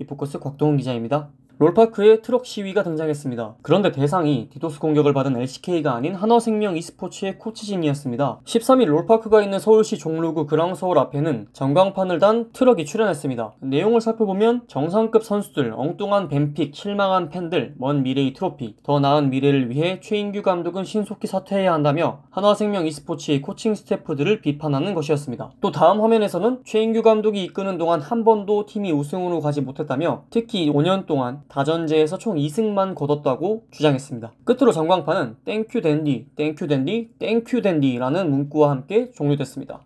이포커스 곽동훈 기자입니다. 롤파크에 트럭 시위가 등장했습니다. 그런데 대상이 디도스 공격을 받은 LCK가 아닌 한화생명 e스포츠의 코치진이었습니다. 13일 롤파크가 있는 서울시 종로구 그랑서울 앞에는 전광판을 단 트럭이 출연했습니다. 내용을 살펴보면 정상급 선수들, 엉뚱한 뱀픽, 실망한 팬들, 먼 미래의 트로피, 더 나은 미래를 위해 최인규 감독은 신속히 사퇴해야 한다며 한화생명 e스포츠의 코칭 스태프들을 비판하는 것이었습니다. 또 다음 화면에서는 최인규 감독이 이끄는 동안 한 번도 팀이 우승으로 가지 못했다며 특히 5년 동안 다전제에서 총 2승만 거뒀다고 주장했습니다. 끝으로 전광판은 땡큐 댄디, 땡큐 댄디, 땡큐 댄디라는 문구와 함께 종료됐습니다.